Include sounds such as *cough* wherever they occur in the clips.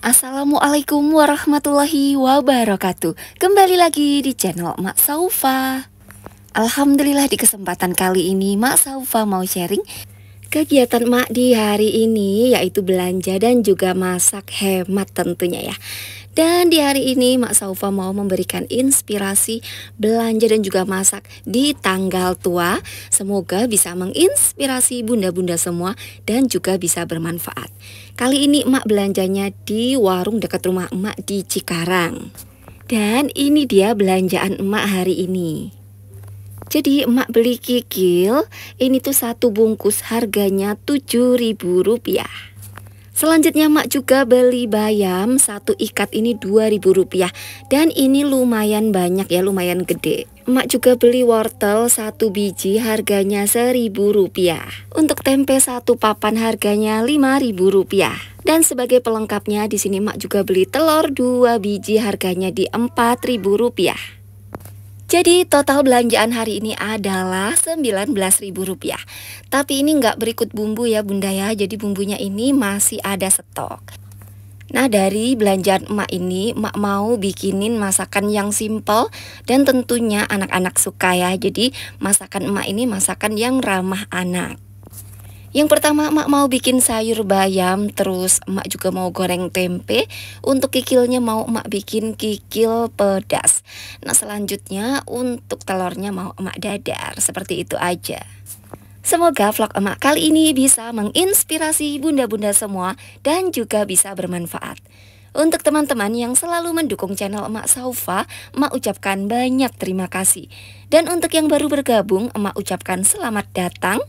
Assalamualaikum warahmatullahi wabarakatuh Kembali lagi di channel Mak Saufa Alhamdulillah di kesempatan kali ini Mak Saufa mau sharing Kegiatan Mak di hari ini yaitu belanja dan juga masak hemat tentunya ya dan di hari ini Mak Saufa mau memberikan inspirasi belanja dan juga masak di tanggal tua. Semoga bisa menginspirasi bunda-bunda semua dan juga bisa bermanfaat. Kali ini Mak belanjanya di warung dekat rumah Emak di Cikarang. Dan ini dia belanjaan Emak hari ini. Jadi emak beli kikil, ini tuh satu bungkus harganya rp rupiah. Selanjutnya mak juga beli bayam satu ikat ini dua ribu rupiah dan ini lumayan banyak ya lumayan gede. Mak juga beli wortel satu biji harganya seribu rupiah. Untuk tempe satu papan harganya lima ribu rupiah. Dan sebagai pelengkapnya di sini mak juga beli telur dua biji harganya di empat ribu rupiah. Jadi total belanjaan hari ini adalah Rp19.000 Tapi ini nggak berikut bumbu ya bunda ya Jadi bumbunya ini masih ada stok Nah dari belanjaan emak ini emak mau bikinin masakan yang simple dan tentunya anak-anak suka ya Jadi masakan emak ini masakan yang ramah anak yang pertama emak mau bikin sayur bayam Terus emak juga mau goreng tempe Untuk kikilnya mau emak bikin kikil pedas Nah selanjutnya untuk telurnya mau emak dadar Seperti itu aja Semoga vlog emak kali ini bisa menginspirasi bunda-bunda semua Dan juga bisa bermanfaat untuk teman-teman yang selalu mendukung channel Emak Saufa, Emak ucapkan banyak terima kasih. Dan untuk yang baru bergabung, Emak ucapkan selamat datang.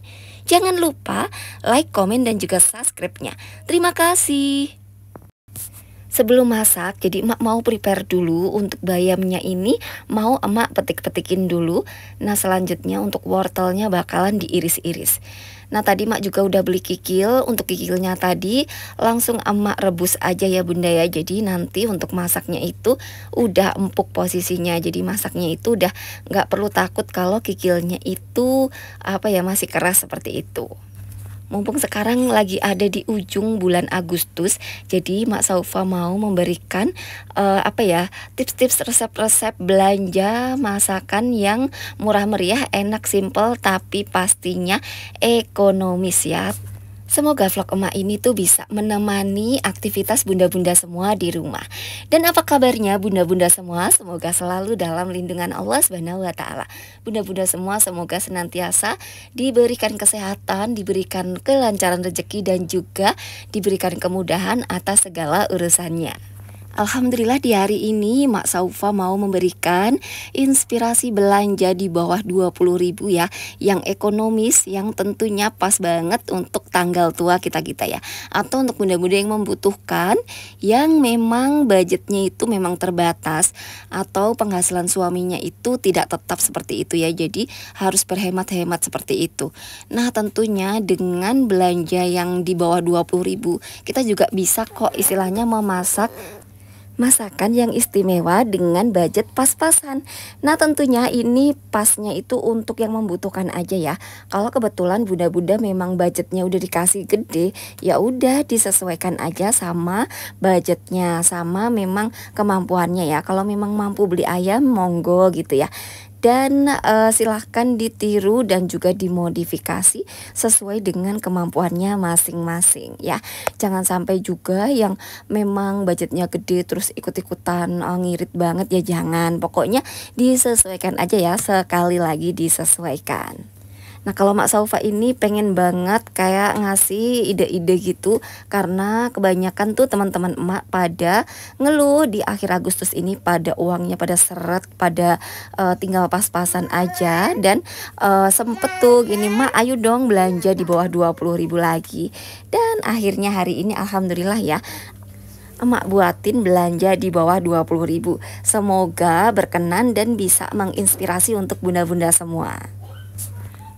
Jangan lupa like, komen, dan juga subscribe-nya. Terima kasih. Sebelum masak, jadi emak mau prepare dulu untuk bayamnya ini mau emak petik-petikin dulu. Nah selanjutnya untuk wortelnya bakalan diiris-iris. Nah tadi mak juga udah beli kikil Untuk kikilnya tadi langsung emak rebus aja ya bunda ya Jadi nanti untuk masaknya itu udah empuk posisinya Jadi masaknya itu udah gak perlu takut kalau kikilnya itu apa ya masih keras seperti itu mumpung sekarang lagi ada di ujung bulan Agustus, jadi Mak Saufa mau memberikan uh, apa ya tips-tips resep-resep belanja masakan yang murah meriah, enak, simple, tapi pastinya ekonomis ya. Semoga vlog emak ini tuh bisa menemani aktivitas bunda-bunda semua di rumah. Dan apa kabarnya bunda-bunda semua? Semoga selalu dalam lindungan Allah Subhanahu wa taala. Bunda-bunda semua semoga senantiasa diberikan kesehatan, diberikan kelancaran rezeki dan juga diberikan kemudahan atas segala urusannya. Alhamdulillah di hari ini Mak Saufa mau memberikan inspirasi belanja di bawah 20 ribu ya Yang ekonomis yang tentunya pas banget untuk tanggal tua kita-kita ya Atau untuk bunda-bunda yang membutuhkan Yang memang budgetnya itu memang terbatas Atau penghasilan suaminya itu tidak tetap seperti itu ya Jadi harus berhemat-hemat seperti itu Nah tentunya dengan belanja yang di bawah 20 ribu Kita juga bisa kok istilahnya memasak masakan yang istimewa dengan budget pas-pasan. Nah tentunya ini pasnya itu untuk yang membutuhkan aja ya. Kalau kebetulan bunda-bunda memang budgetnya udah dikasih gede, ya udah disesuaikan aja sama budgetnya, sama memang kemampuannya ya. Kalau memang mampu beli ayam, monggo gitu ya dan uh, silahkan ditiru dan juga dimodifikasi sesuai dengan kemampuannya masing-masing ya. Jangan sampai juga yang memang budgetnya gede terus ikut-ikutan uh, ngirit banget ya jangan. Pokoknya disesuaikan aja ya sekali lagi disesuaikan. Nah kalau Mak Saufa ini pengen banget kayak ngasih ide-ide gitu Karena kebanyakan tuh teman-teman emak pada ngeluh di akhir Agustus ini pada uangnya pada seret Pada uh, tinggal pas-pasan aja Dan uh, sempet tuh gini Mak ayo dong belanja di bawah 20 ribu lagi Dan akhirnya hari ini Alhamdulillah ya emak buatin belanja di bawah 20 ribu Semoga berkenan dan bisa menginspirasi untuk bunda-bunda semua.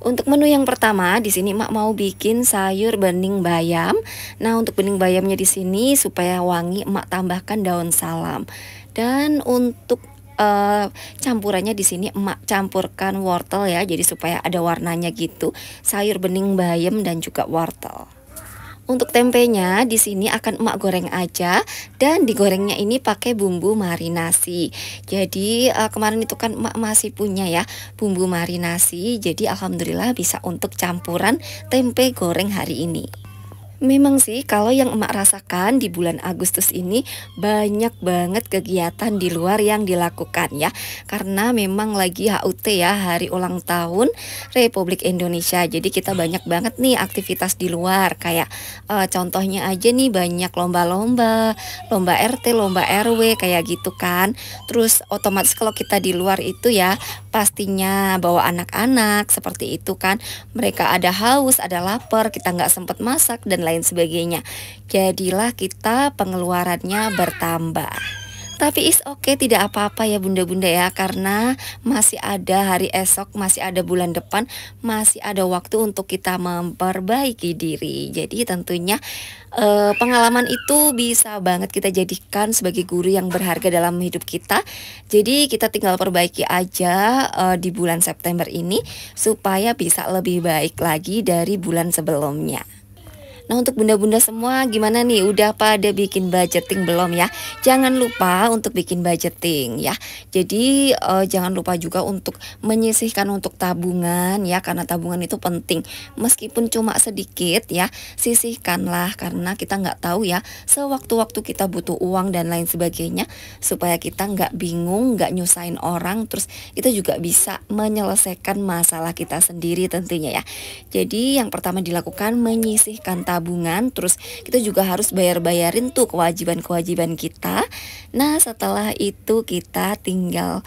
Untuk menu yang pertama, di sini emak mau bikin sayur bening bayam. Nah, untuk bening bayamnya di sini supaya wangi, emak tambahkan daun salam. Dan untuk uh, campurannya di sini emak campurkan wortel ya, jadi supaya ada warnanya gitu. Sayur bening bayam dan juga wortel. Untuk tempenya di sini akan emak goreng aja dan digorengnya ini pakai bumbu marinasi. Jadi uh, kemarin itu kan emak masih punya ya bumbu marinasi. Jadi alhamdulillah bisa untuk campuran tempe goreng hari ini. Memang sih kalau yang emak rasakan di bulan Agustus ini banyak banget kegiatan di luar yang dilakukan ya Karena memang lagi HUT ya hari ulang tahun Republik Indonesia Jadi kita banyak banget nih aktivitas di luar Kayak e, contohnya aja nih banyak lomba-lomba Lomba RT, lomba RW kayak gitu kan Terus otomatis kalau kita di luar itu ya pastinya bawa anak-anak seperti itu kan Mereka ada haus, ada lapar, kita nggak sempat masak dan lain lain sebagainya. Jadilah kita pengeluarannya bertambah. Tapi is oke okay, tidak apa-apa ya bunda-bunda ya Karena masih ada hari esok, masih ada bulan depan Masih ada waktu untuk kita memperbaiki diri Jadi tentunya eh, pengalaman itu bisa banget kita jadikan sebagai guru yang berharga dalam hidup kita Jadi kita tinggal perbaiki aja eh, di bulan September ini Supaya bisa lebih baik lagi dari bulan sebelumnya Nah untuk bunda-bunda semua gimana nih udah pada bikin budgeting belum ya? Jangan lupa untuk bikin budgeting ya. Jadi uh, jangan lupa juga untuk menyisihkan untuk tabungan ya karena tabungan itu penting. Meskipun cuma sedikit ya sisihkanlah karena kita nggak tahu ya sewaktu-waktu kita butuh uang dan lain sebagainya supaya kita nggak bingung nggak nyusahin orang terus kita juga bisa menyelesaikan masalah kita sendiri tentunya ya. Jadi yang pertama dilakukan menyisihkan tabungan tabungan terus kita juga harus bayar-bayarin tuh kewajiban-kewajiban kita nah setelah itu kita tinggal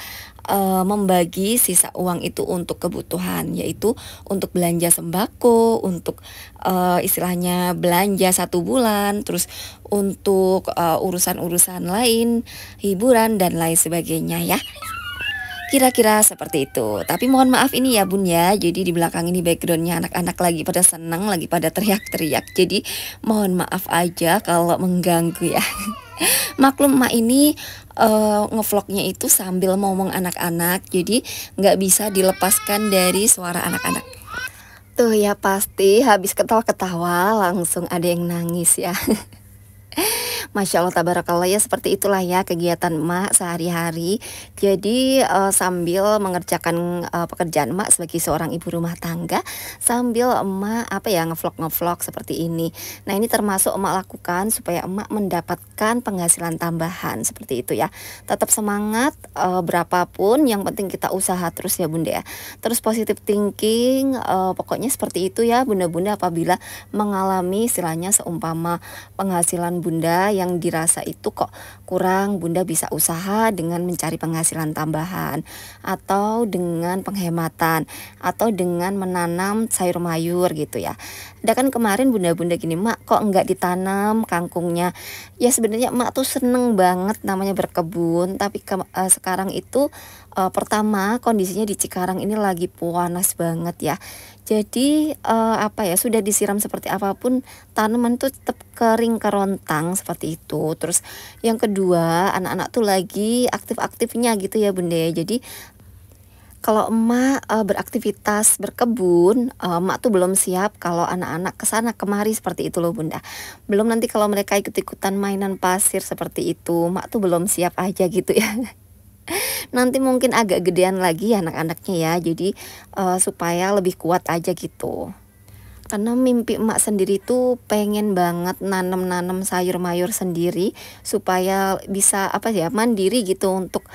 uh, membagi sisa uang itu untuk kebutuhan yaitu untuk belanja sembako untuk uh, istilahnya belanja satu bulan terus untuk eh, urusan-urusan lain hiburan dan lain sebagainya ya Kira-kira seperti itu. Tapi mohon maaf ini ya Bun ya. Jadi di belakang ini backgroundnya anak-anak lagi pada senang, lagi pada teriak-teriak. Jadi mohon maaf aja kalau mengganggu ya. *laughs* Maklum emak ini uh, ngevlognya itu sambil ngomong anak-anak, jadi nggak bisa dilepaskan dari suara anak-anak. Tuh ya pasti habis ketawa-ketawa langsung ada yang nangis ya. *laughs* Masya Allah tabarakallah ya seperti itulah ya kegiatan emak sehari-hari. Jadi uh, sambil mengerjakan uh, pekerjaan emak sebagai seorang ibu rumah tangga, sambil emak apa ya ngevlog-ngevlog seperti ini. Nah ini termasuk emak lakukan supaya emak mendapatkan penghasilan tambahan seperti itu ya. Tetap semangat uh, berapapun yang penting kita usaha terus ya bunda ya. Terus positive thinking uh, pokoknya seperti itu ya bunda-bunda apabila mengalami istilahnya seumpama penghasilan bunda yang yang dirasa itu kok kurang Bunda bisa usaha dengan mencari penghasilan tambahan atau dengan penghematan atau dengan menanam sayur mayur gitu ya. Ada kan kemarin Bunda-bunda gini, "Mak, kok enggak ditanam kangkungnya?" Ya sebenarnya Mak tuh seneng banget namanya berkebun, tapi ke, uh, sekarang itu uh, pertama kondisinya di Cikarang ini lagi panas banget ya. Jadi uh, apa ya sudah disiram seperti apapun tanaman tuh tetap kering kerontang seperti itu. Terus yang kedua kedua anak-anak tuh lagi aktif-aktifnya gitu ya bunda ya jadi kalau emak e, beraktivitas berkebun, e, emak tuh belum siap kalau anak-anak kesana kemari seperti itu loh bunda. Belum nanti kalau mereka ikut-ikutan mainan pasir seperti itu, emak tuh belum siap aja gitu ya. *laughs* Nanti mungkin agak gedean lagi anak-anaknya ya, jadi e, supaya lebih kuat aja gitu karena mimpi emak sendiri tuh pengen banget nanem-nanem sayur mayur sendiri supaya bisa apa ya mandiri gitu untuk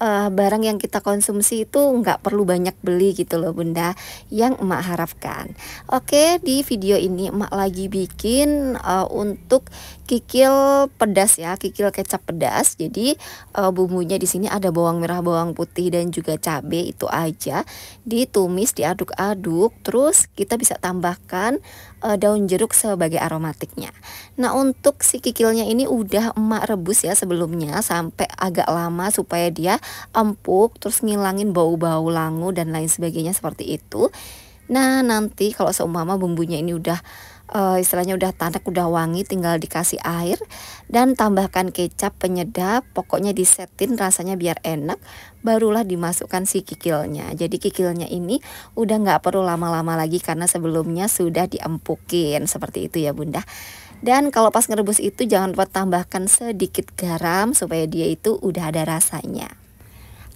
uh, barang yang kita konsumsi itu nggak perlu banyak beli gitu loh bunda yang emak harapkan oke di video ini emak lagi bikin uh, untuk kikil pedas ya kikil kecap pedas jadi uh, bumbunya di sini ada bawang merah bawang putih dan juga cabe itu aja ditumis diaduk-aduk terus kita bisa tambahkan uh, daun jeruk sebagai aromatiknya. Nah, untuk si kikilnya ini udah emak rebus ya sebelumnya sampai agak lama supaya dia empuk terus ngilangin bau-bau langu dan lain sebagainya seperti itu. Nah, nanti kalau seumpama bumbunya ini udah uh, istilahnya udah tanak udah wangi tinggal dikasih air dan tambahkan kecap penyedap pokoknya disetin rasanya biar enak barulah dimasukkan si kikilnya jadi kikilnya ini udah nggak perlu lama-lama lagi karena sebelumnya sudah diempukin seperti itu ya bunda dan kalau pas ngerebus itu jangan lupa tambahkan sedikit garam supaya dia itu udah ada rasanya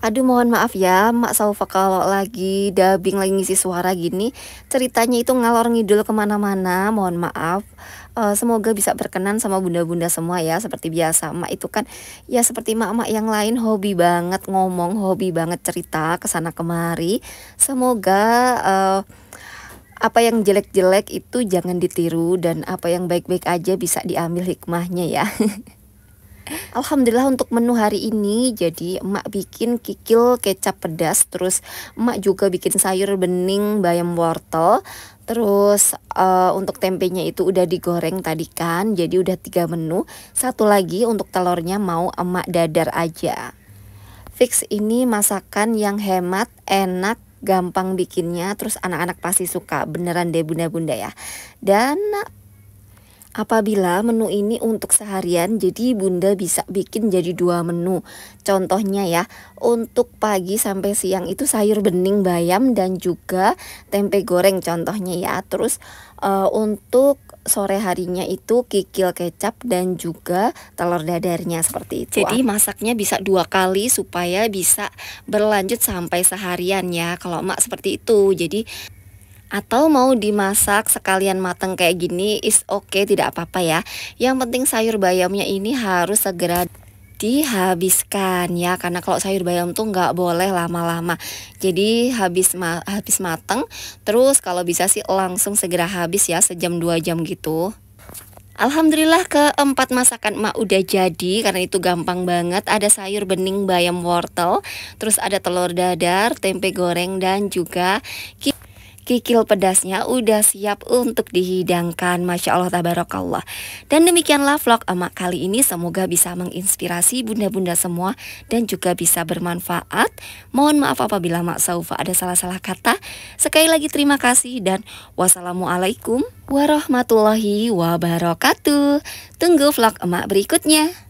Aduh mohon maaf ya Mak Saufa kalau lagi dubbing lagi ngisi suara gini Ceritanya itu ngalor ngidul kemana-mana Mohon maaf uh, Semoga bisa berkenan sama bunda-bunda semua ya Seperti biasa Mak itu kan ya seperti mak-mak yang lain Hobi banget ngomong Hobi banget cerita kesana kemari Semoga uh, apa yang jelek-jelek itu jangan ditiru Dan apa yang baik-baik aja bisa diambil hikmahnya ya *laughs* Alhamdulillah untuk menu hari ini jadi emak bikin kikil kecap pedas terus emak juga bikin sayur bening bayam wortel terus uh, untuk tempenya itu udah digoreng tadi kan jadi udah tiga menu satu lagi untuk telurnya mau emak dadar aja fix ini masakan yang hemat enak gampang bikinnya terus anak-anak pasti suka beneran deh bunda-bunda ya dan Apabila menu ini untuk seharian, jadi Bunda bisa bikin jadi dua menu. Contohnya ya, untuk pagi sampai siang itu sayur bening bayam dan juga tempe goreng contohnya ya. Terus uh, untuk sore harinya itu kikil kecap dan juga telur dadarnya seperti itu. Jadi masaknya bisa dua kali supaya bisa berlanjut sampai seharian ya. Kalau mak seperti itu. Jadi atau mau dimasak sekalian mateng kayak gini is oke okay, tidak apa-apa ya yang penting sayur bayamnya ini harus segera dihabiskan ya karena kalau sayur bayam tuh nggak boleh lama-lama jadi habis ma habis mateng terus kalau bisa sih langsung segera habis ya sejam dua jam gitu Alhamdulillah keempat masakan emak udah jadi karena itu gampang banget ada sayur bening bayam wortel terus ada telur dadar tempe goreng dan juga kikil pedasnya udah siap untuk dihidangkan. Masya Allah, tabarakallah. Dan demikianlah vlog emak kali ini. Semoga bisa menginspirasi bunda-bunda semua dan juga bisa bermanfaat. Mohon maaf apabila mak Saufa ada salah-salah kata. Sekali lagi terima kasih dan wassalamualaikum warahmatullahi wabarakatuh. Tunggu vlog emak berikutnya.